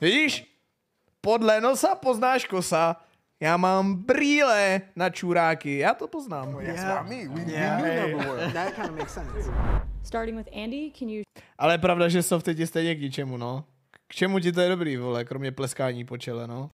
Vidíš? Podle nosa poznáš kosa. Já mám brýle na čuráky. Já to poznám. Well, that's yeah. We, yeah. hey. That kind of makes sense. Starting with Andy, can you... Ale pravda, že soft je ti stejně k ničemu, no. K čemu ti to je dobrý, vole, kromě pleskání po čele, no?